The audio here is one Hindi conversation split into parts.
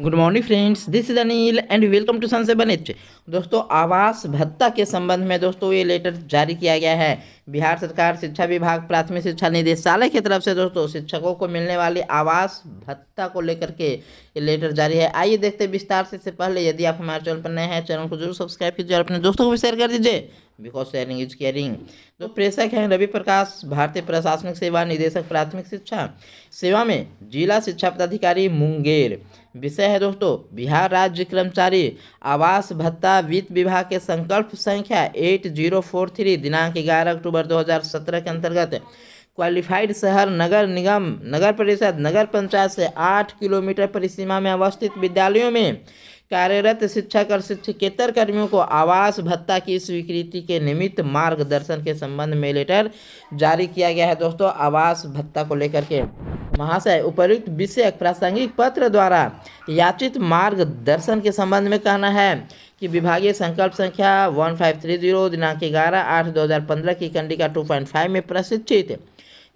good morning friends this is Anil and welcome to sun से एच दोस्तों आवास भत्ता के संबंध में दोस्तों ये लेटर जारी किया गया है बिहार सरकार शिक्षा विभाग प्राथमिक शिक्षा निदेशालय की तरफ से दोस्तों शिक्षकों को मिलने वाली आवास भत्ता को लेकर के ये लेटर जारी है आइए देखते विस्तार से इससे पहले यदि आप हमारे चैनल पर नए हैं चैनल को जरूर सब्सक्राइब कीजिए और अपने दोस्तों को भी शेयर कर दीजिए बिकॉज शेयरिंग इज केयरिंग जो प्रेषक हैं रवि प्रकाश भारतीय प्रशासनिक सेवा निदेशक प्राथमिक शिक्षा सेवा में जिला शिक्षा पदाधिकारी मुंगेर विषय है दोस्तों बिहार राज्य कर्मचारी आवास भत्ता वित्त विभाग के संकल्प संख्या एट जीरो फोर थ्री दिनांक ग्यारह अक्टूबर अक्टूबर 2017 के अंतर्गत क्वालिफाइड शहर नगर निगम नगर परिषद नगर पंचायत से आठ किलोमीटर परिसीमा में अवस्थित विद्यालयों में कार्यरत शिक्षक और शिक्षकेतर कर्मियों को आवास भत्ता की स्वीकृति के निमित्त मार्गदर्शन के संबंध में लेटर जारी किया गया है दोस्तों आवास भत्ता को लेकर के महाशय उपयुक्त विषय प्रासंगिक पत्र द्वारा याचित मार्गदर्शन के संबंध में कहना है कि विभागीय संकल्प संख्या वन फाइव थ्री जीरो दिनांक ग्यारह आठ दो हज़ार पंद्रह की कंडिका टू पॉइंट फाइव में प्रशिक्षित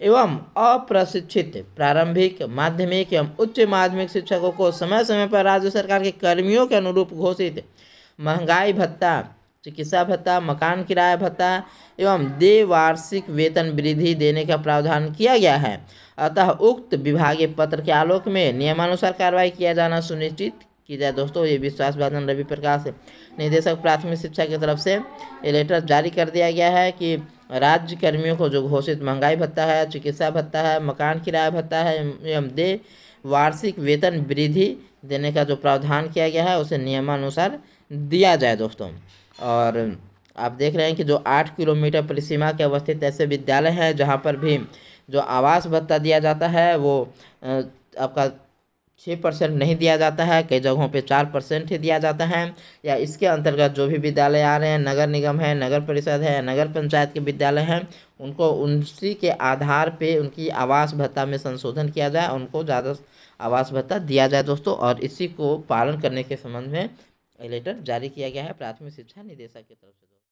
एवं अप्रशिक्षित प्रारंभिक माध्यमिक एवं उच्च माध्यमिक शिक्षकों को समय समय पर राज्य सरकार के कर्मियों के अनुरूप घोषित महंगाई भत्ता चिकित्सा भत्ता मकान किराया भत्ता एवं द्विवार्षिक वेतन वृद्धि देने का प्रावधान किया गया है अतः उक्त विभागीय पत्र के आलोक में नियमानुसार कार्रवाई किया जाना सुनिश्चित की जाए दोस्तों ये विश्वास बादन रवि प्रकाश निदेशक प्राथमिक शिक्षा की तरफ से ये लेटर जारी कर दिया गया है कि राज्य कर्मियों को जो घोषित महंगाई भत्ता है चिकित्सा भत्ता है मकान किराया भत्ता है एवं दे वार्षिक वेतन वृद्धि देने का जो प्रावधान किया गया है उसे नियमानुसार दिया जाए दोस्तों और आप देख रहे हैं कि जो आठ किलोमीटर परिसीमा के अवस्थित ऐसे विद्यालय हैं जहाँ पर भी जो आवास भत्ता दिया जाता है वो आपका छः परसेंट नहीं दिया जाता है कई जगहों पे चार परसेंट ही दिया जाता है या इसके अंतर्गत जो भी विद्यालय आ रहे हैं नगर निगम है नगर परिषद है नगर पंचायत के विद्यालय हैं उनको उनसी के आधार पे उनकी आवास भत्ता में संशोधन किया जाए उनको ज़्यादा आवास भत्ता दिया जाए दोस्तों और इसी को पालन करने के संबंध में लेटर जारी किया गया है प्राथमिक शिक्षा निदेशक की तरफ से